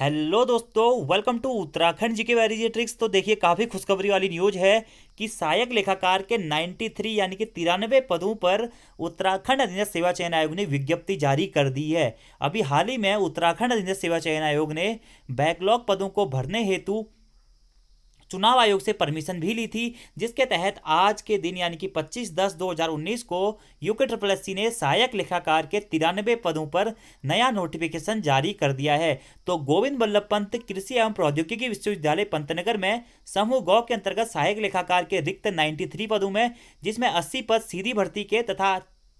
hello दोस्तों welcome to Uttarakhand जी के वैरिजी tricks तो देखिए काफ़ी खुशखबरी वाली न्यूज़ है कि सहायक लेखाकार के 93 यानी कि तिरानवे पदों पर उत्तराखंड अधीनस्थ सेवा चयन आयोग ने विज्ञप्ति जारी कर दी है अभी हाल ही में उत्तराखंड अधीनस्थ सेवा चयन आयोग ने बैकलॉग पदों को भरने हेतु चुनाव आयोग से परमिशन भी ली थी जिसके तहत आज के दिन यानी कि पच्चीस दस दो को यूके ट्रिपल एस ने सहायक लेखाकार के तिरानबे पदों पर नया नोटिफिकेशन जारी कर दिया है तो गोविंद वल्लभ पंत कृषि एवं प्रौद्योगिकी विश्वविद्यालय पंतनगर में समूह गौ के अंतर्गत सहायक लेखाकार के रिक्त नाइन्टी पदों में जिसमें अस्सी पद सीधी भर्ती के तथा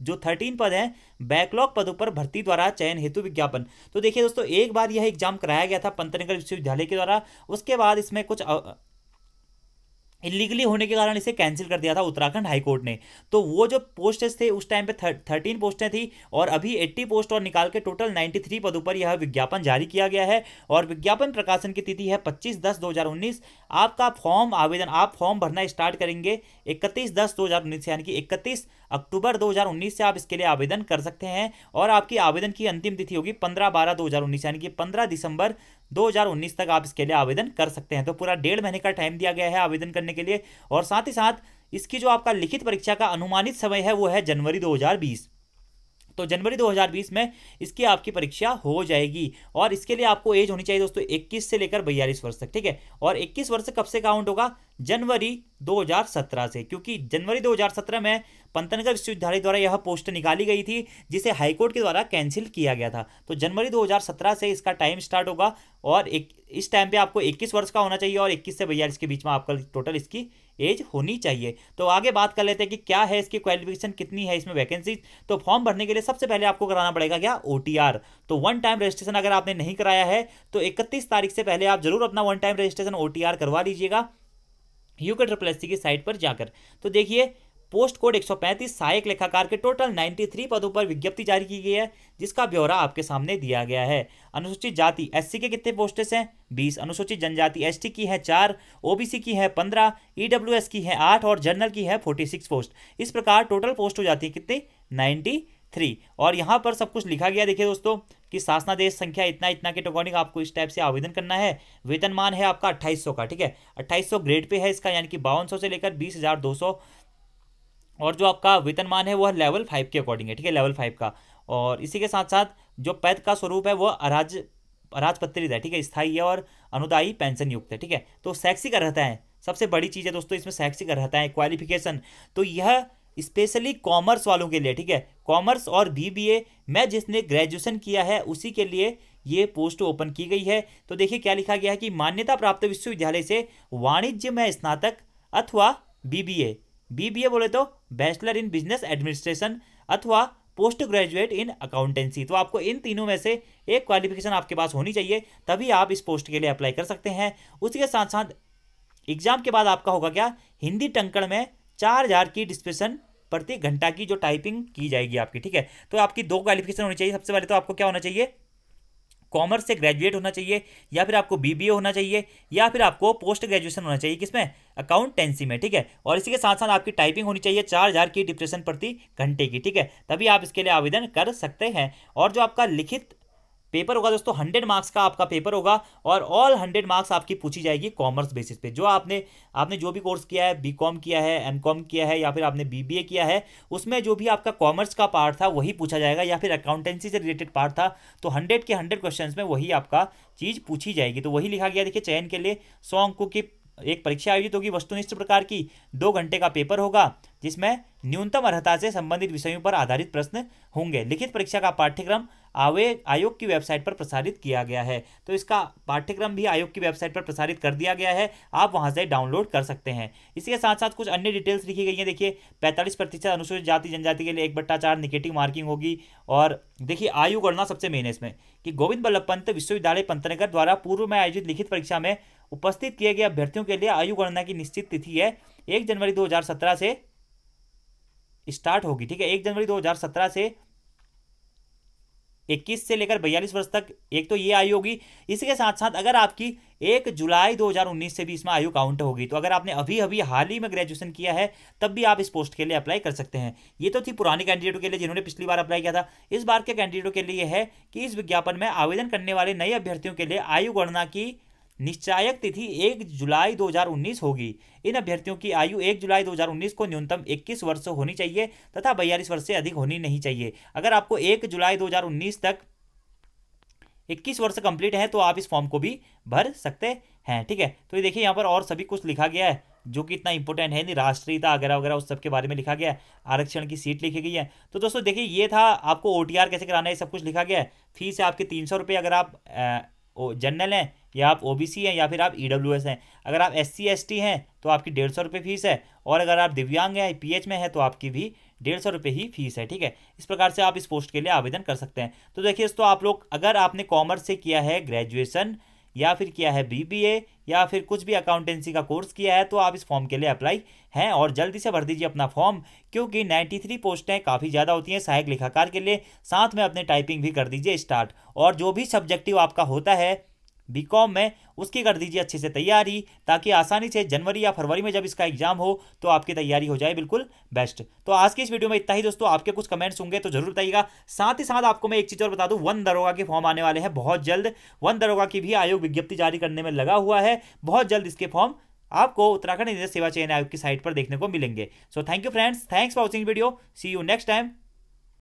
जो थर्टीन पद हैं बैकलॉग पदों पर भर्ती द्वारा चयन हेतु विज्ञापन तो देखिए दोस्तों एक बार यह एग्जाम कराया गया था पंतनगर विश्वविद्यालय के द्वारा उसके बाद इसमें कुछ इलीगली होने के कारण इसे कैंसिल कर दिया था उत्तराखंड हाईकोर्ट ने तो वो जो पोस्टेस थे उस टाइम पे थर्टीन पोस्टें थी और अभी एट्टी पोस्ट और निकाल के टोटल नाइन्टी थ्री पदों पर यह विज्ञापन जारी किया गया है और विज्ञापन प्रकाशन की तिथि है पच्चीस दस दो हज़ार उन्नीस आपका फॉर्म आवेदन आप फॉर्म भरना स्टार्ट करेंगे इकतीस दस दो हज़ार उन्नीस यानी कि इकतीस अक्टूबर 2019 से आप इसके लिए आवेदन कर सकते हैं और आपकी आवेदन की अंतिम तिथि होगी पंद्रह बारह दो यानी कि पंद्रह दिसंबर 2019 तक आप इसके लिए आवेदन कर सकते हैं तो पूरा डेढ़ महीने का टाइम दिया गया है आवेदन करने के लिए और साथ ही साथ इसकी जो आपका लिखित परीक्षा का अनुमानित समय है वो है जनवरी दो तो जनवरी 2020 में इसकी आपकी परीक्षा हो जाएगी और इसके लिए आपको एज होनी चाहिए दोस्तों 21 से लेकर बयालीस वर्ष तक ठीक है और 21 वर्ष कब से काउंट होगा जनवरी 2017 से क्योंकि जनवरी 2017 में पंतनगर विश्वविद्यालय द्वारा यह पोस्ट निकाली गई थी जिसे हाईकोर्ट के द्वारा कैंसिल किया गया था तो जनवरी 2017 से इसका टाइम स्टार्ट होगा और एक इस टाइम पे आपको 21 वर्ष का होना चाहिए और 21 से बयालीस के बीच में आपका टोटल इसकी एज होनी चाहिए तो आगे बात कर लेते हैं कि क्या है इसकी क्वालिफिकेशन कितनी है इसमें वैकेंसीज तो फॉर्म भरने के लिए सबसे पहले आपको कराना पड़ेगा क्या ओ तो वन टाइम रजिस्ट्रेशन अगर आपने नहीं कराया है तो इकतीस तारीख से पहले आप जरूर अपना वन टाइम रजिस्ट्रेशन ओ करवा लीजिएगा यू के ट्रिपल एस की साइट पर जाकर तो देखिए पोस्ट कोड 135 सहायक लेखाकार के टोटल 93 पदों पर विज्ञप्ति जारी की गई है जिसका ब्यौरा आपके सामने दिया गया है अनुसूचित जाति एससी के कितने पोस्टेस हैं 20 अनुसूचित जनजाति एसटी की है चार ओबीसी की है 15 ईडब्ल्यूएस e की है आठ और जनरल की है 46 पोस्ट इस प्रकार टोटल पोस्ट हो जाती है कितनी नाइन्टी थ्री और यहाँ पर सब कुछ लिखा गया देखिए दोस्तों कि शासनादेश संख्या इतना इतना के अकॉर्डिंग आपको इस टाइप से आवेदन करना है वेतनमान है आपका 2800 का ठीक है 2800 ग्रेड पे है इसका यानी कि बावन से लेकर बीस और जो आपका वेतनमान है वह लेवल फाइव के अकॉर्डिंग है ठीक है लेवल फाइव का और इसी के साथ साथ जो पैद का स्वरूप है वह अराज अराजपत्रित है ठीक है स्थायी है और अनुदायी पेंशन युक्त है ठीक है तो सैक्सी का रहता है सबसे बड़ी चीज़ है दोस्तों इसमें सैक्सी का रहता है क्वालिफिकेशन तो यह स्पेशली कॉमर्स वालों के लिए ठीक है कॉमर्स और बीबीए मैं जिसने ग्रेजुएशन किया है उसी के लिए ये पोस्ट ओपन की गई है तो देखिए क्या लिखा गया है कि मान्यता प्राप्त विश्वविद्यालय से वाणिज्य में स्नातक अथवा बीबीए बीबीए बोले तो बैचलर इन बिजनेस एडमिनिस्ट्रेशन अथवा पोस्ट ग्रेजुएट इन अकाउंटेंसी तो आपको इन तीनों में से एक क्वालिफिकेशन आपके पास होनी चाहिए तभी आप इस पोस्ट के लिए अप्लाई कर सकते हैं उसके साथ साथ एग्जाम के बाद आपका होगा क्या हिंदी टंकण में चार हजार की डिस्क्रिप्शन प्रति घंटा की जो टाइपिंग की जाएगी आपकी ठीक है तो आपकी दो क्वालिफिकेशन होनी चाहिए सबसे पहले तो आपको क्या होना चाहिए कॉमर्स से ग्रेजुएट होना चाहिए या फिर आपको बीबीए होना चाहिए या फिर आपको पोस्ट ग्रेजुएशन होना चाहिए किसमें अकाउंटेंसी में ठीक है और इसी के साथ साथ आपकी टाइपिंग होनी चाहिए चार हज़ार की डिप्रेशन प्रति घंटे की ठीक है तभी आप इसके लिए आवेदन कर सकते हैं और जो आपका लिखित पेपर होगा दोस्तों हंड्रेड मार्क्स का आपका पेपर होगा और ऑल हंड्रेड मार्क्स आपकी पूछी जाएगी कॉमर्स बेसिस पे जो आपने आपने जो भी कोर्स किया है बी कॉम किया है एम कॉम किया है या फिर आपने बी बी ए किया है उसमें जो भी आपका कॉमर्स का पार्ट था वही पूछा जाएगा या फिर अकाउंटेंसी से रिलेटेड पार्ट था तो हंड्रेड के हंड्रेड क्वेश्चन में वही आपका चीज़ पूछी जाएगी तो वही लिखा गया देखिए चयन के लिए सौ अंकों की एक परीक्षा आयोजित होगी वस्तुनिष्ठ प्रकार की दो घंटे का पेपर होगा जिसमें न्यूनतम अर्हता से संबंधित विषयों पर आधारित प्रश्न होंगे लिखित परीक्षा का पाठ्यक्रम आवे आयोग की वेबसाइट पर प्रसारित किया गया है तो इसका पाठ्यक्रम भी आयोग की वेबसाइट पर प्रसारित कर दिया गया है आप वहाँ से डाउनलोड कर सकते हैं इसके साथ साथ कुछ अन्य डिटेल्स लिखी गई हैं देखिए पैंतालीस प्रतिशत अनुसूचित जाति जनजाति के लिए एक बट्टा चार निगेटिव मार्किंग होगी और देखिए आयु गणना सबसे मेन है इसमें कि गोविंद बल्लभ पंत विश्वविद्यालय पंतनगर द्वारा पूर्व में आयोजित लिखित परीक्षा में उपस्थित किए गए अभ्यर्थियों के लिए आयु गणना की निश्चित तिथि है एक जनवरी दो से स्टार्ट होगी ठीक है एक जनवरी 2017 से 21 से लेकर बयालीस वर्ष तक एक तो ये आयु होगी इसके साथ साथ अगर आपकी एक जुलाई 2019 से भी इसमें आयु काउंट होगी तो अगर आपने अभी अभी हाल ही में ग्रेजुएशन किया है तब भी आप इस पोस्ट के लिए अप्लाई कर सकते हैं ये तो थी पुराने कैंडिडेटों के लिए जिन्होंने पिछली बार अप्लाई किया था इस बार के कैंडिडेटों के लिए है कि इस विज्ञापन में आवेदन करने वाले नए अभ्यर्थियों के लिए आयु गणना की निश्चायक तिथि 1 जुलाई 2019 होगी इन अभ्यर्थियों की आयु 1 जुलाई 2019 को न्यूनतम 21 वर्ष होनी चाहिए तथा बयालीस वर्ष से अधिक होनी नहीं चाहिए अगर आपको 1 जुलाई 2019 तक 21 वर्ष कंप्लीट है तो आप इस फॉर्म को भी भर सकते हैं ठीक है तो ये देखिए यहाँ पर और सभी कुछ लिखा गया है जो कि इतना इंपॉर्टेंट है नहीं राष्ट्रीयता वगैरह वगैरह उस सब के बारे में लिखा गया है आरक्षण की सीट लिखी गई है तो दोस्तों देखिए ये था आपको ओटीआर कैसे कराना है सब कुछ लिखा गया है फीस है आपके तीन सौ रुपये अगर आप जनरल हैं या आप ओबीसी हैं या फिर आप ईडब्ल्यूएस e हैं अगर आप एस सी हैं तो आपकी डेढ़ सौ रुपये फीस है और अगर आप दिव्यांग हैं पीएच में है तो आपकी भी डेढ़ सौ रुपये ही फीस है ठीक है इस प्रकार से आप इस पोस्ट के लिए आवेदन कर सकते हैं तो देखिए दोस्तों आप लोग अगर आपने कॉमर्स से किया है ग्रेजुएसन या फिर किया है बीबीए या फिर कुछ भी अकाउंटेंसी का कोर्स किया है तो आप इस फॉर्म के लिए अप्लाई हैं और जल्दी से भर दीजिए अपना फॉर्म क्योंकि 93 पोस्टें काफ़ी ज़्यादा होती हैं सहायक लेखाकार के लिए साथ में अपने टाइपिंग भी कर दीजिए स्टार्ट और जो भी सब्जेक्टिव आपका होता है बीकॉम में उसकी कर दीजिए अच्छे से तैयारी ताकि आसानी से जनवरी या फरवरी में जब इसका एग्जाम हो तो आपकी तैयारी हो जाए बिल्कुल बेस्ट तो आज की इस वीडियो में इतना ही दोस्तों आपके कुछ कमेंट्स होंगे तो जरूर बताइएगा साथ ही साथ आपको मैं एक चीज़ और बता दूँ वन दरोगा के फॉर्म आने वाले हैं बहुत जल्द वन दरोगा की भी आयोग विज्ञप्ति जारी करने में लगा हुआ है बहुत जल्द इसके फॉर्म आपको उत्तराखंड सेवा चयन आयोग की साइट पर देखने को मिलेंगे so thank you friends thanks for watching video see you next time